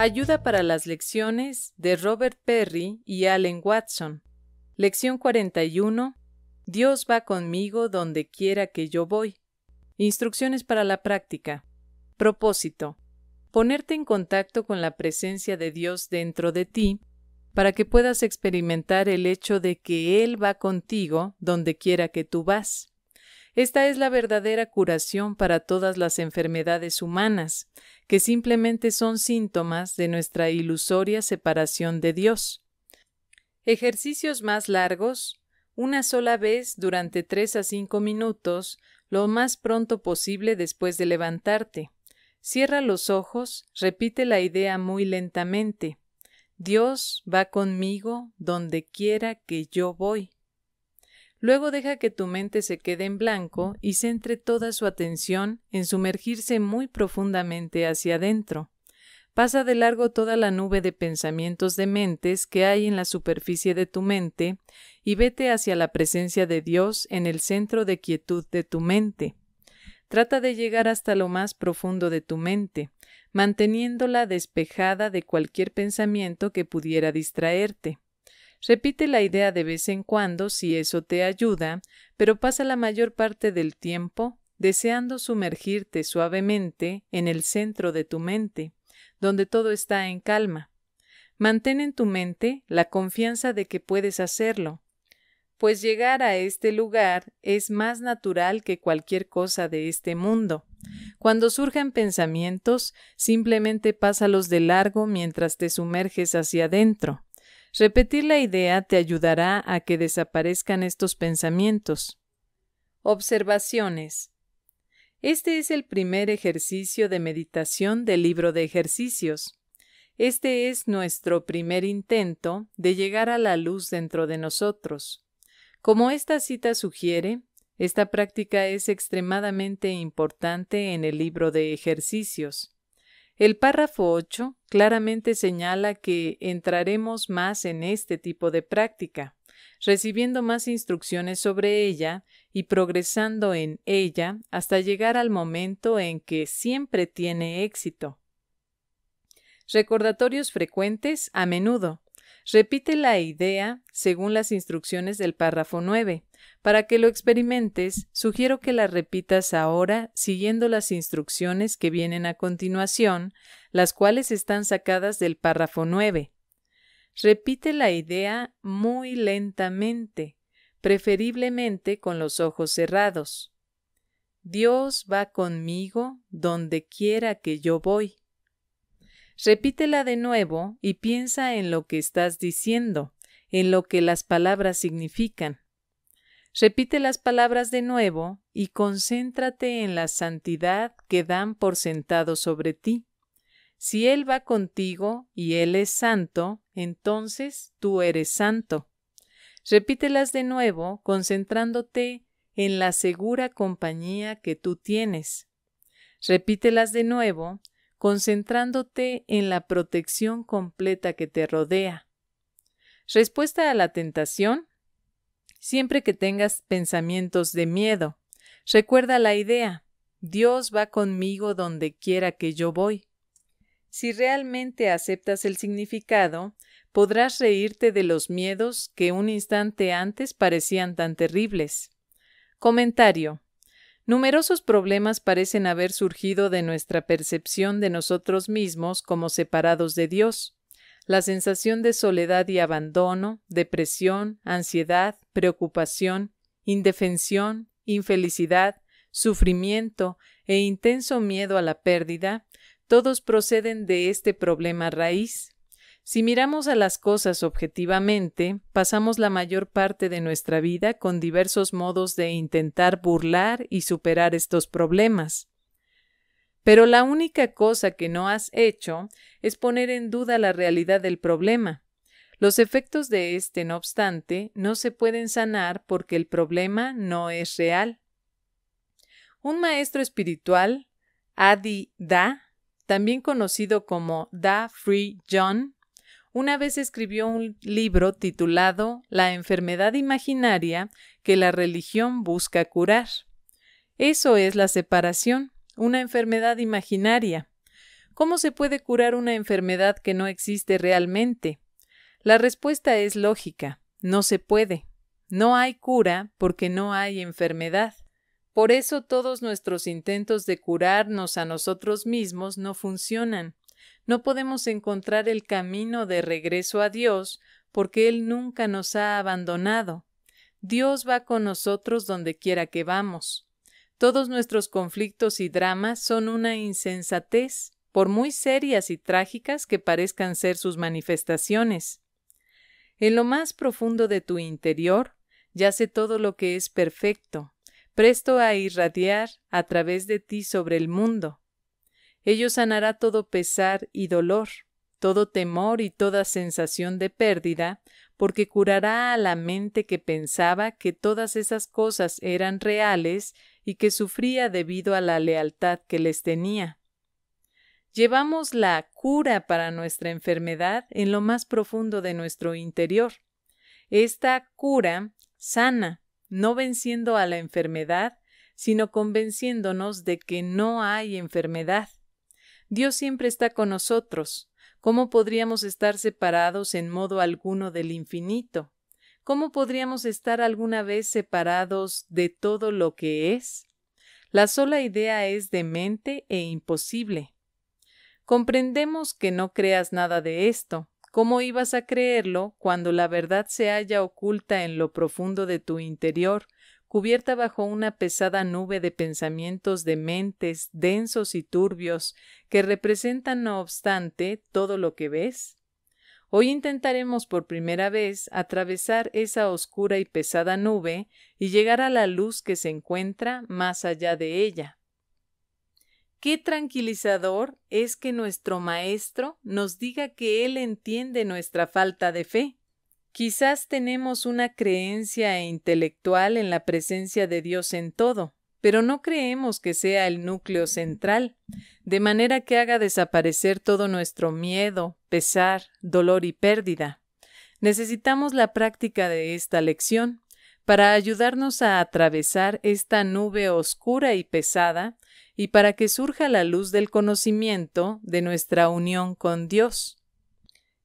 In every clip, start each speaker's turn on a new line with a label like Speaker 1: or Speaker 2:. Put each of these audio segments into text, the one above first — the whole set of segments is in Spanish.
Speaker 1: Ayuda para las lecciones de Robert Perry y Allen Watson. Lección 41. Dios va conmigo donde quiera que yo voy. Instrucciones para la práctica. Propósito. Ponerte en contacto con la presencia de Dios dentro de ti para que puedas experimentar el hecho de que Él va contigo donde quiera que tú vas. Esta es la verdadera curación para todas las enfermedades humanas, que simplemente son síntomas de nuestra ilusoria separación de Dios. Ejercicios más largos, una sola vez durante tres a cinco minutos, lo más pronto posible después de levantarte. Cierra los ojos, repite la idea muy lentamente. Dios va conmigo donde quiera que yo voy. Luego deja que tu mente se quede en blanco y centre toda su atención en sumergirse muy profundamente hacia adentro. Pasa de largo toda la nube de pensamientos de mentes que hay en la superficie de tu mente y vete hacia la presencia de Dios en el centro de quietud de tu mente. Trata de llegar hasta lo más profundo de tu mente, manteniéndola despejada de cualquier pensamiento que pudiera distraerte. Repite la idea de vez en cuando si eso te ayuda, pero pasa la mayor parte del tiempo deseando sumergirte suavemente en el centro de tu mente, donde todo está en calma. Mantén en tu mente la confianza de que puedes hacerlo, pues llegar a este lugar es más natural que cualquier cosa de este mundo. Cuando surjan pensamientos, simplemente pásalos de largo mientras te sumerges hacia adentro. Repetir la idea te ayudará a que desaparezcan estos pensamientos. Observaciones. Este es el primer ejercicio de meditación del libro de ejercicios. Este es nuestro primer intento de llegar a la luz dentro de nosotros. Como esta cita sugiere, esta práctica es extremadamente importante en el libro de ejercicios. El párrafo 8 claramente señala que entraremos más en este tipo de práctica, recibiendo más instrucciones sobre ella y progresando en ella hasta llegar al momento en que siempre tiene éxito. Recordatorios frecuentes a menudo. Repite la idea según las instrucciones del párrafo 9. Para que lo experimentes, sugiero que la repitas ahora siguiendo las instrucciones que vienen a continuación, las cuales están sacadas del párrafo 9. Repite la idea muy lentamente, preferiblemente con los ojos cerrados. Dios va conmigo donde quiera que yo voy. Repítela de nuevo y piensa en lo que estás diciendo, en lo que las palabras significan. Repite las palabras de nuevo y concéntrate en la santidad que dan por sentado sobre ti. Si Él va contigo y Él es santo, entonces tú eres santo. Repítelas de nuevo, concentrándote en la segura compañía que tú tienes. Repítelas de nuevo, concentrándote en la protección completa que te rodea. Respuesta a la tentación. Siempre que tengas pensamientos de miedo, recuerda la idea, Dios va conmigo donde quiera que yo voy. Si realmente aceptas el significado, podrás reírte de los miedos que un instante antes parecían tan terribles. Comentario. Numerosos problemas parecen haber surgido de nuestra percepción de nosotros mismos como separados de Dios. La sensación de soledad y abandono, depresión, ansiedad, preocupación, indefensión, infelicidad, sufrimiento e intenso miedo a la pérdida, todos proceden de este problema raíz. Si miramos a las cosas objetivamente, pasamos la mayor parte de nuestra vida con diversos modos de intentar burlar y superar estos problemas. Pero la única cosa que no has hecho es poner en duda la realidad del problema. Los efectos de este, no obstante, no se pueden sanar porque el problema no es real. Un maestro espiritual, Adi Da, también conocido como Da Free John, una vez escribió un libro titulado La enfermedad imaginaria que la religión busca curar. Eso es la separación, una enfermedad imaginaria. ¿Cómo se puede curar una enfermedad que no existe realmente? La respuesta es lógica, no se puede. No hay cura porque no hay enfermedad. Por eso todos nuestros intentos de curarnos a nosotros mismos no funcionan no podemos encontrar el camino de regreso a Dios porque Él nunca nos ha abandonado. Dios va con nosotros donde quiera que vamos. Todos nuestros conflictos y dramas son una insensatez, por muy serias y trágicas que parezcan ser sus manifestaciones. En lo más profundo de tu interior yace todo lo que es perfecto, presto a irradiar a través de ti sobre el mundo ello sanará todo pesar y dolor, todo temor y toda sensación de pérdida, porque curará a la mente que pensaba que todas esas cosas eran reales y que sufría debido a la lealtad que les tenía. Llevamos la cura para nuestra enfermedad en lo más profundo de nuestro interior. Esta cura sana, no venciendo a la enfermedad, sino convenciéndonos de que no hay enfermedad. Dios siempre está con nosotros. ¿Cómo podríamos estar separados en modo alguno del infinito? ¿Cómo podríamos estar alguna vez separados de todo lo que es? La sola idea es demente e imposible. Comprendemos que no creas nada de esto. ¿Cómo ibas a creerlo cuando la verdad se halla oculta en lo profundo de tu interior cubierta bajo una pesada nube de pensamientos de mentes, densos y turbios, que representan, no obstante, todo lo que ves? Hoy intentaremos por primera vez atravesar esa oscura y pesada nube y llegar a la luz que se encuentra más allá de ella. Qué tranquilizador es que nuestro Maestro nos diga que Él entiende nuestra falta de fe Quizás tenemos una creencia intelectual en la presencia de Dios en todo, pero no creemos que sea el núcleo central, de manera que haga desaparecer todo nuestro miedo, pesar, dolor y pérdida. Necesitamos la práctica de esta lección para ayudarnos a atravesar esta nube oscura y pesada y para que surja la luz del conocimiento de nuestra unión con Dios.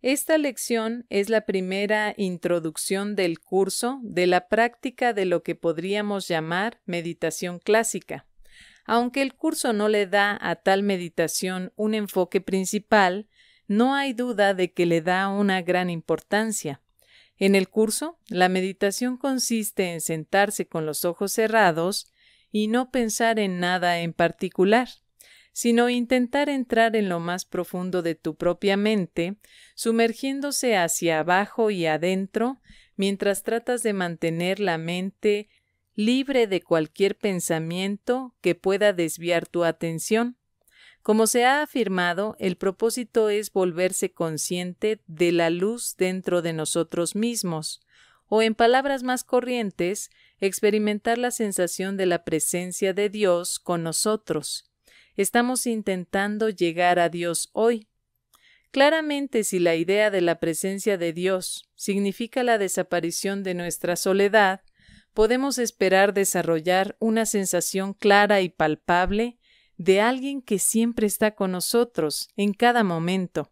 Speaker 1: Esta lección es la primera introducción del curso de la práctica de lo que podríamos llamar meditación clásica. Aunque el curso no le da a tal meditación un enfoque principal, no hay duda de que le da una gran importancia. En el curso, la meditación consiste en sentarse con los ojos cerrados y no pensar en nada en particular sino intentar entrar en lo más profundo de tu propia mente, sumergiéndose hacia abajo y adentro, mientras tratas de mantener la mente libre de cualquier pensamiento que pueda desviar tu atención. Como se ha afirmado, el propósito es volverse consciente de la luz dentro de nosotros mismos, o en palabras más corrientes, experimentar la sensación de la presencia de Dios con nosotros estamos intentando llegar a Dios hoy. Claramente si la idea de la presencia de Dios significa la desaparición de nuestra soledad, podemos esperar desarrollar una sensación clara y palpable de alguien que siempre está con nosotros en cada momento.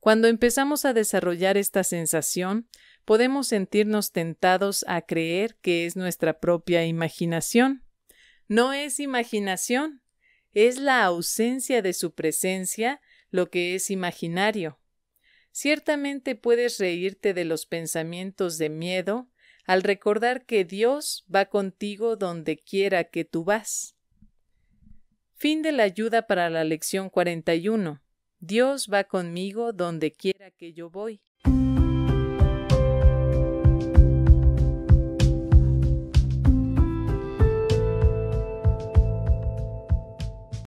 Speaker 1: Cuando empezamos a desarrollar esta sensación, podemos sentirnos tentados a creer que es nuestra propia imaginación. No es imaginación, es la ausencia de su presencia lo que es imaginario. Ciertamente puedes reírte de los pensamientos de miedo al recordar que Dios va contigo donde quiera que tú vas. Fin de la ayuda para la lección 41. Dios va conmigo donde quiera que yo voy.